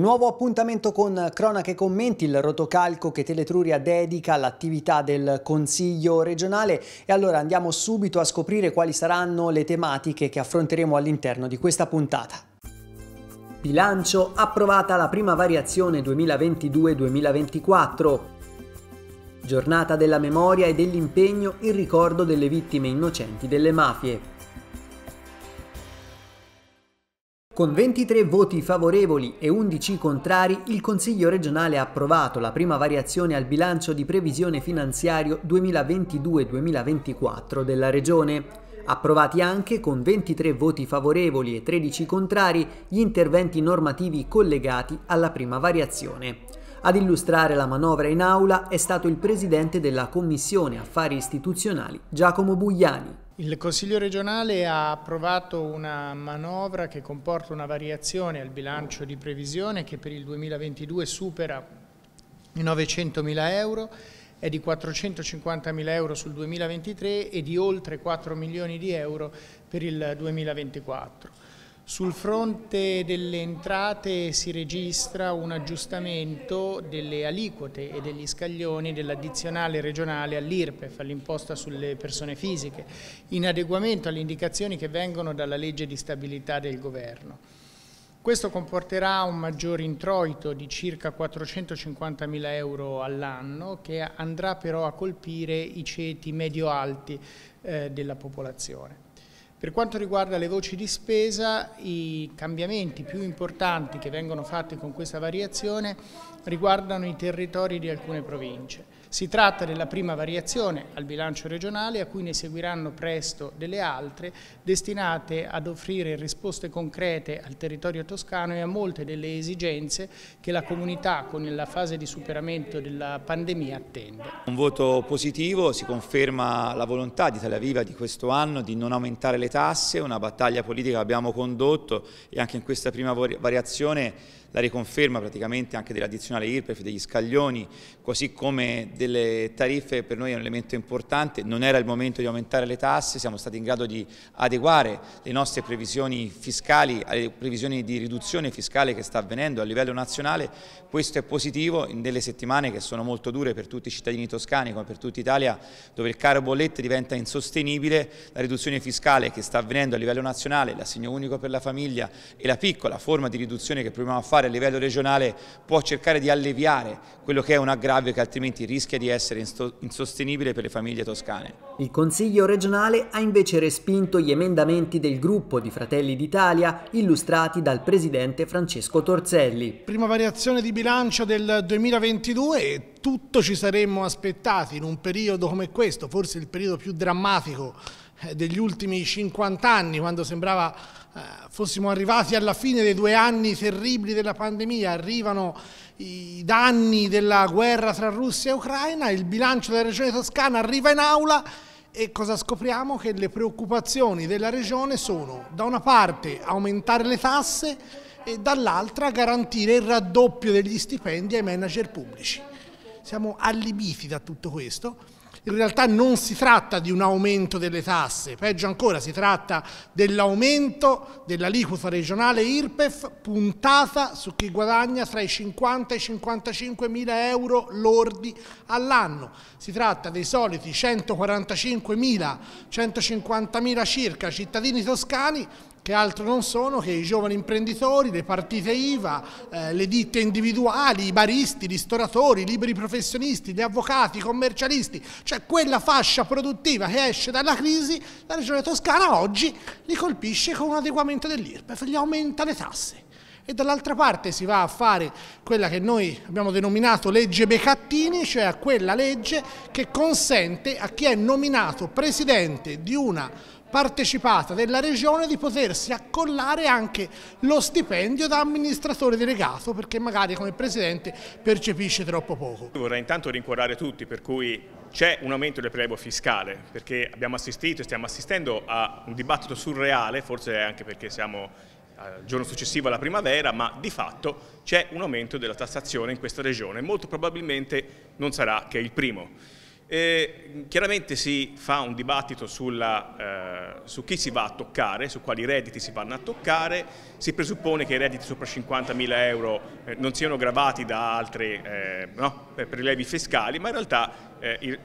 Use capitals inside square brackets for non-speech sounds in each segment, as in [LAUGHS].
Un nuovo appuntamento con Cronache e Commenti, il rotocalco che Teletruria dedica all'attività del Consiglio regionale e allora andiamo subito a scoprire quali saranno le tematiche che affronteremo all'interno di questa puntata. Bilancio approvata la prima variazione 2022-2024. Giornata della memoria e dell'impegno in ricordo delle vittime innocenti delle mafie. Con 23 voti favorevoli e 11 contrari, il Consiglio regionale ha approvato la prima variazione al bilancio di previsione finanziario 2022-2024 della Regione. Approvati anche, con 23 voti favorevoli e 13 contrari, gli interventi normativi collegati alla prima variazione. Ad illustrare la manovra in aula è stato il presidente della Commissione Affari Istituzionali, Giacomo Bugliani. Il Consiglio regionale ha approvato una manovra che comporta una variazione al bilancio di previsione che per il 2022 supera i 900 mila euro, è di 450 mila euro sul 2023 e di oltre 4 milioni di euro per il 2024. Sul fronte delle entrate si registra un aggiustamento delle aliquote e degli scaglioni dell'addizionale regionale all'IRPEF, all'imposta sulle persone fisiche, in adeguamento alle indicazioni che vengono dalla legge di stabilità del governo. Questo comporterà un maggior introito di circa 450 mila euro all'anno che andrà però a colpire i ceti medio-alti eh, della popolazione. Per quanto riguarda le voci di spesa, i cambiamenti più importanti che vengono fatti con questa variazione riguardano i territori di alcune province. Si tratta della prima variazione al bilancio regionale a cui ne seguiranno presto delle altre destinate ad offrire risposte concrete al territorio toscano e a molte delle esigenze che la comunità con la fase di superamento della pandemia attende. Un voto positivo, si conferma la volontà di Italia Viva di questo anno di non aumentare le tasse, una battaglia politica che abbiamo condotto e anche in questa prima variazione la riconferma praticamente anche dell'addizionale IRPEF, degli scaglioni, così come delle tariffe per noi è un elemento importante, non era il momento di aumentare le tasse, siamo stati in grado di adeguare le nostre previsioni fiscali alle previsioni di riduzione fiscale che sta avvenendo a livello nazionale, questo è positivo in delle settimane che sono molto dure per tutti i cittadini toscani come per tutta Italia dove il caro bollette diventa insostenibile, la riduzione fiscale che sta avvenendo a livello nazionale, l'assegno unico per la famiglia e la piccola forma di riduzione che proviamo a fare fare a livello regionale può cercare di alleviare quello che è un aggravio che altrimenti rischia di essere insostenibile per le famiglie toscane. Il Consiglio regionale ha invece respinto gli emendamenti del gruppo di Fratelli d'Italia illustrati dal presidente Francesco Torzelli. Prima variazione di bilancio del 2022 e tutto ci saremmo aspettati in un periodo come questo, forse il periodo più drammatico eh, degli ultimi 50 anni, quando sembrava eh, fossimo arrivati alla fine dei due anni terribili della pandemia, arrivano i danni della guerra tra Russia e Ucraina, il bilancio della regione toscana arriva in aula e cosa scopriamo? Che le preoccupazioni della regione sono da una parte aumentare le tasse e dall'altra garantire il raddoppio degli stipendi ai manager pubblici. Siamo allibiti da tutto questo in realtà non si tratta di un aumento delle tasse, peggio ancora si tratta dell'aumento dell'aliquota regionale IRPEF puntata su chi guadagna tra i 50 e i 55 mila euro lordi all'anno. Si tratta dei soliti 145 mila, 150 mila circa cittadini toscani che altro non sono che i giovani imprenditori, le partite IVA, eh, le ditte individuali, i baristi, i ristoratori, i liberi professionisti, gli avvocati, i commercialisti, cioè quella fascia produttiva che esce dalla crisi, la regione toscana oggi li colpisce con un adeguamento dell'IRPEF, gli aumenta le tasse e dall'altra parte si va a fare quella che noi abbiamo denominato legge Becattini, cioè a quella legge che consente a chi è nominato presidente di una partecipata della regione di potersi accollare anche lo stipendio da amministratore delegato perché magari come presidente percepisce troppo poco. Vorrei intanto rincuorare tutti per cui c'è un aumento del prelievo fiscale perché abbiamo assistito e stiamo assistendo a un dibattito surreale, forse anche perché siamo al eh, giorno successivo alla primavera, ma di fatto c'è un aumento della tassazione in questa regione, molto probabilmente non sarà che il primo. E chiaramente si fa un dibattito sulla, eh, su chi si va a toccare, su quali redditi si vanno a toccare, si presuppone che i redditi sopra 50.000 euro eh, non siano gravati da altri eh, no, prelevi fiscali, ma in realtà eh, il,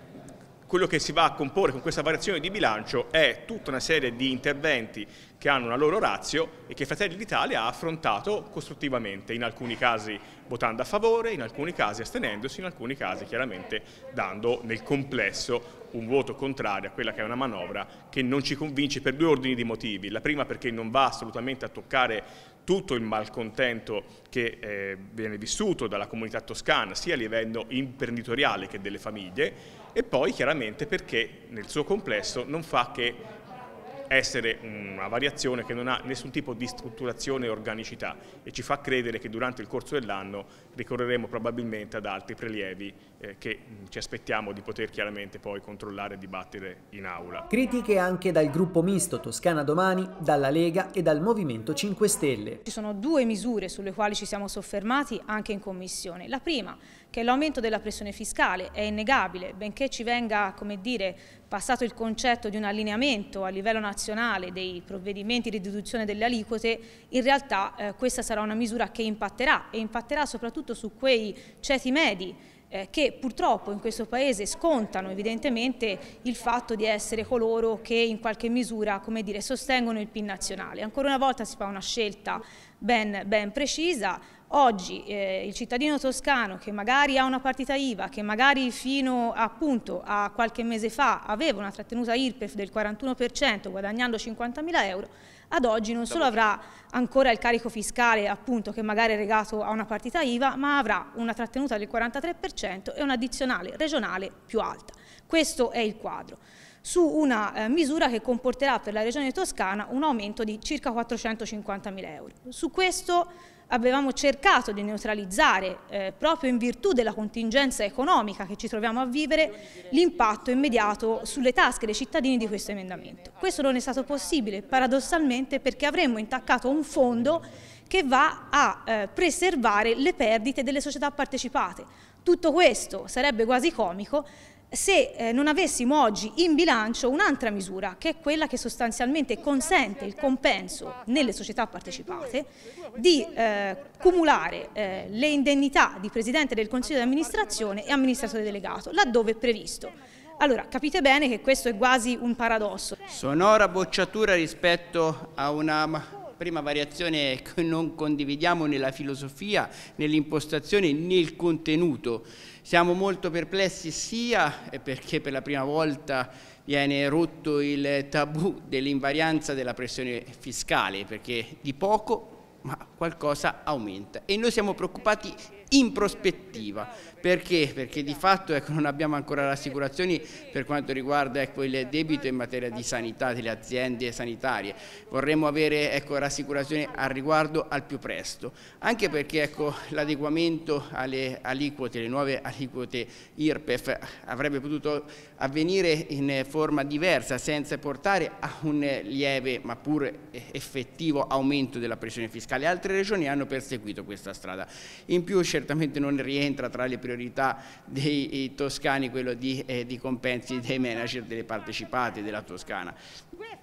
quello che si va a comporre con questa variazione di bilancio è tutta una serie di interventi che hanno una loro razio e che Fratelli d'Italia ha affrontato costruttivamente, in alcuni casi votando a favore, in alcuni casi astenendosi, in alcuni casi chiaramente dando nel complesso un voto contrario a quella che è una manovra che non ci convince per due ordini di motivi. La prima perché non va assolutamente a toccare tutto il malcontento che eh, viene vissuto dalla comunità toscana, sia a livello imprenditoriale che delle famiglie, e poi chiaramente perché nel suo complesso non fa che essere una variazione che non ha nessun tipo di strutturazione e organicità e ci fa credere che durante il corso dell'anno ricorreremo probabilmente ad altri prelievi eh, che ci aspettiamo di poter chiaramente poi controllare e dibattere in aula. Critiche anche dal gruppo misto Toscana Domani, dalla Lega e dal Movimento 5 Stelle. Ci sono due misure sulle quali ci siamo soffermati anche in Commissione. La prima che l'aumento della pressione fiscale è innegabile, benché ci venga, come dire, passato il concetto di un allineamento a livello nazionale dei provvedimenti di riduzione delle aliquote, in realtà eh, questa sarà una misura che impatterà e impatterà soprattutto su quei ceti medi eh, che purtroppo in questo Paese scontano evidentemente il fatto di essere coloro che in qualche misura dire, sostengono il PIN nazionale. Ancora una volta si fa una scelta ben, ben precisa, Oggi eh, il cittadino toscano che magari ha una partita IVA, che magari fino appunto, a qualche mese fa aveva una trattenuta IRPEF del 41% guadagnando 50.000 euro, ad oggi non solo avrà ancora il carico fiscale appunto, che magari è legato a una partita IVA, ma avrà una trattenuta del 43% e un'addizionale regionale più alta. Questo è il quadro su una eh, misura che comporterà per la regione toscana un aumento di circa 450.000 euro. Su questo avevamo cercato di neutralizzare, eh, proprio in virtù della contingenza economica che ci troviamo a vivere, l'impatto immediato sulle tasche dei cittadini di questo emendamento. Questo non è stato possibile, paradossalmente, perché avremmo intaccato un fondo che va a eh, preservare le perdite delle società partecipate. Tutto questo sarebbe quasi comico se eh, non avessimo oggi in bilancio un'altra misura che è quella che sostanzialmente consente il compenso nelle società partecipate di eh, cumulare eh, le indennità di Presidente del Consiglio di amministrazione e amministratore delegato laddove è previsto. Allora, capite bene che questo è quasi un paradosso. Sonora bocciatura rispetto a una prima variazione che non condividiamo nella filosofia, nell'impostazione, nel contenuto. Siamo molto perplessi sia perché per la prima volta viene rotto il tabù dell'invarianza della pressione fiscale, perché di poco ma qualcosa aumenta. E noi siamo preoccupati in prospettiva. Perché? Perché di fatto ecco, non abbiamo ancora rassicurazioni per quanto riguarda ecco, il debito in materia di sanità delle aziende sanitarie. Vorremmo avere ecco, rassicurazioni al riguardo al più presto, anche perché ecco, l'adeguamento alle aliquote, le nuove aliquote IRPEF avrebbe potuto avvenire in forma diversa senza portare a un lieve ma pur effettivo aumento della pressione fiscale. Altre regioni hanno perseguito questa strada. In più certamente non rientra tra le priorità dei eh, toscani quello di, eh, di compensi dei manager delle partecipate della Toscana.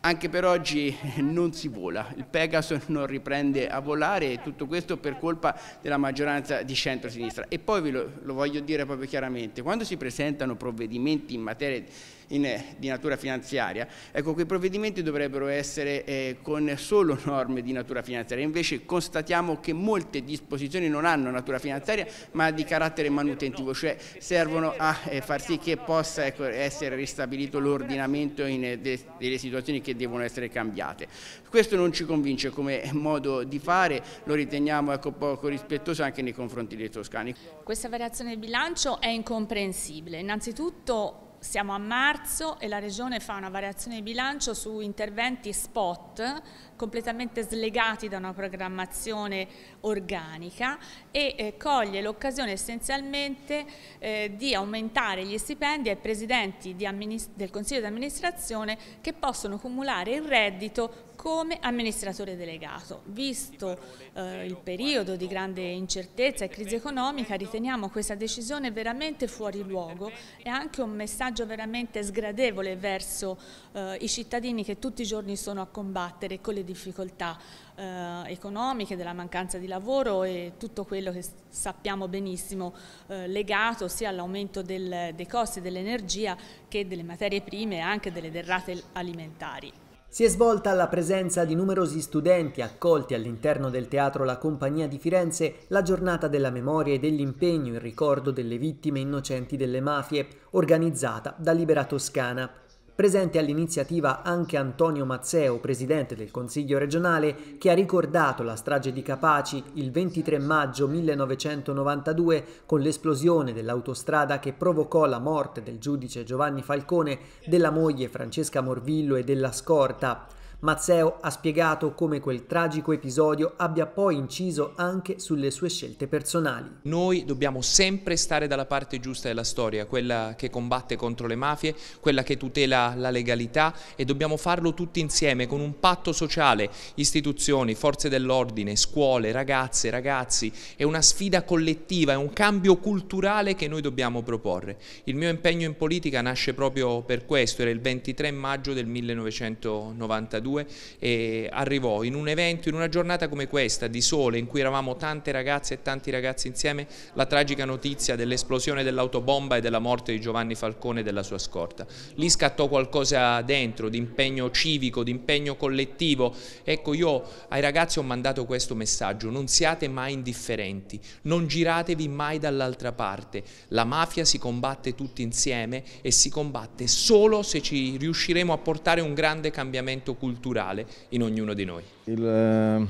Anche per oggi eh, non si vola, il Pegaso non riprende a volare e tutto questo per colpa della maggioranza di centro-sinistra. E poi ve lo, lo voglio dire proprio chiaramente, quando si presentano provvedimenti in materia di in, eh, di natura finanziaria, ecco quei provvedimenti dovrebbero essere eh, con solo [LAUGHS] norme di natura finanziaria, invece constatiamo che molte disposizioni non hanno natura finanziaria ma di carattere manutentivo, cioè servono a eh, far sì che possa ecco, essere ristabilito l'ordinamento eh, de, delle situazioni che devono essere cambiate. Questo non ci convince come modo di fare, lo riteniamo ecco, poco rispettoso anche nei confronti dei toscani. Questa variazione del bilancio è incomprensibile, innanzitutto siamo a marzo e la Regione fa una variazione di bilancio su interventi spot completamente slegati da una programmazione organica e eh, coglie l'occasione essenzialmente eh, di aumentare gli stipendi ai presidenti del Consiglio di amministrazione che possono cumulare il reddito come amministratore delegato. Visto eh, il periodo di grande incertezza e crisi economica riteniamo questa decisione veramente fuori luogo e anche un messaggio veramente sgradevole verso eh, i cittadini che tutti i giorni sono a combattere con le difficoltà eh, economiche, della mancanza di lavoro e tutto quello che sappiamo benissimo eh, legato sia all'aumento dei costi dell'energia che delle materie prime e anche delle derrate alimentari. Si è svolta alla presenza di numerosi studenti accolti all'interno del teatro La Compagnia di Firenze la giornata della memoria e dell'impegno in ricordo delle vittime innocenti delle mafie, organizzata da Libera Toscana. Presente all'iniziativa anche Antonio Mazzeo, presidente del Consiglio regionale, che ha ricordato la strage di Capaci il 23 maggio 1992 con l'esplosione dell'autostrada che provocò la morte del giudice Giovanni Falcone, della moglie Francesca Morvillo e della scorta. Mazzeo ha spiegato come quel tragico episodio abbia poi inciso anche sulle sue scelte personali. Noi dobbiamo sempre stare dalla parte giusta della storia, quella che combatte contro le mafie, quella che tutela la legalità e dobbiamo farlo tutti insieme con un patto sociale, istituzioni, forze dell'ordine, scuole, ragazze, ragazzi. È una sfida collettiva, è un cambio culturale che noi dobbiamo proporre. Il mio impegno in politica nasce proprio per questo, era il 23 maggio del 1992 2002 eh, arrivò in un evento, in una giornata come questa di sole in cui eravamo tante ragazze e tanti ragazzi insieme, la tragica notizia dell'esplosione dell'autobomba e della morte di Giovanni Falcone e della sua scorta. Lì scattò qualcosa dentro di impegno civico, di impegno collettivo. Ecco io ai ragazzi ho mandato questo messaggio, non siate mai indifferenti, non giratevi mai dall'altra parte, la mafia si combatte tutti insieme e si combatte solo se ci riusciremo a portare un grande cambiamento culturale culturale in ognuno di noi. Il eh,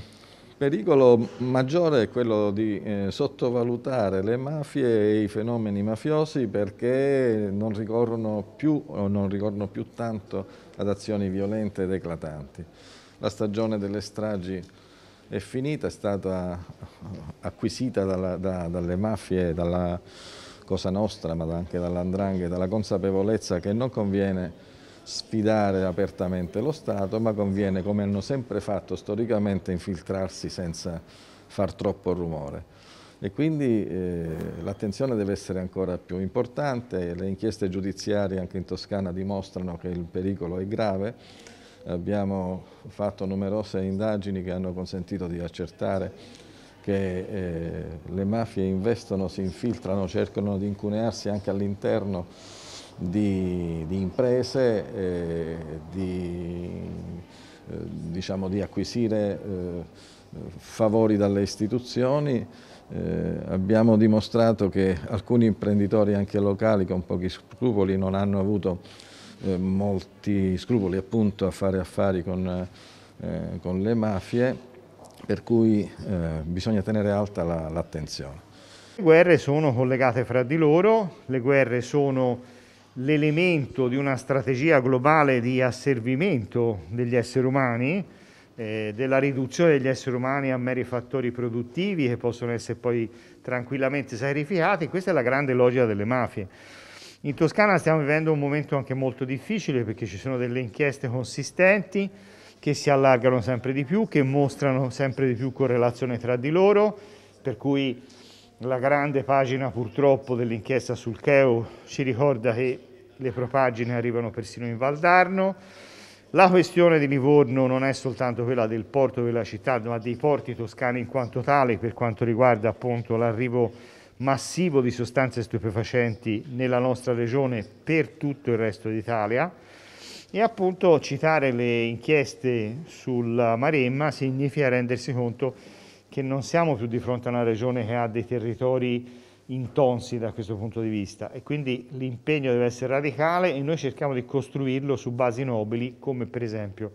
pericolo maggiore è quello di eh, sottovalutare le mafie e i fenomeni mafiosi perché non ricorrono più o non ricorrono più tanto ad azioni violente ed eclatanti. La stagione delle stragi è finita, è stata acquisita dalla, da, dalle mafie, dalla Cosa Nostra, ma anche dall'andrangheta, la consapevolezza che non conviene sfidare apertamente lo Stato, ma conviene, come hanno sempre fatto storicamente, infiltrarsi senza far troppo rumore. E quindi eh, l'attenzione deve essere ancora più importante, le inchieste giudiziarie anche in Toscana dimostrano che il pericolo è grave, abbiamo fatto numerose indagini che hanno consentito di accertare che eh, le mafie investono, si infiltrano, cercano di incunearsi anche all'interno di, di imprese, eh, di, eh, diciamo di, acquisire eh, favori dalle istituzioni. Eh, abbiamo dimostrato che alcuni imprenditori anche locali con pochi scrupoli non hanno avuto eh, molti scrupoli appunto a fare affari con, con le mafie, per cui bisogna tenere alta l'attenzione. La, le guerre sono collegate fra di loro, le guerre sono l'elemento di una strategia globale di asservimento degli esseri umani, eh, della riduzione degli esseri umani a meri fattori produttivi che possono essere poi tranquillamente sacrificati, questa è la grande logica delle mafie. In Toscana stiamo vivendo un momento anche molto difficile perché ci sono delle inchieste consistenti che si allargano sempre di più, che mostrano sempre di più correlazione tra di loro, per cui la grande pagina purtroppo dell'inchiesta sul Cheo ci ricorda che le propagine arrivano persino in Valdarno. La questione di Livorno non è soltanto quella del porto della città, ma dei porti toscani in quanto tale per quanto riguarda appunto l'arrivo massivo di sostanze stupefacenti nella nostra regione per tutto il resto d'Italia e appunto citare le inchieste sulla Maremma significa rendersi conto che non siamo più di fronte a una regione che ha dei territori intonsi da questo punto di vista e quindi l'impegno deve essere radicale e noi cerchiamo di costruirlo su basi nobili come per esempio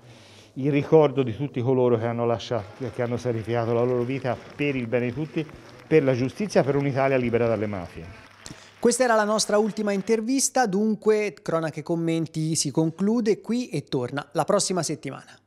il ricordo di tutti coloro che hanno, lasciato, che hanno sacrificato la loro vita per il bene di tutti, per la giustizia, per un'Italia libera dalle mafie. Questa era la nostra ultima intervista, dunque Cronache Commenti si conclude qui e torna la prossima settimana.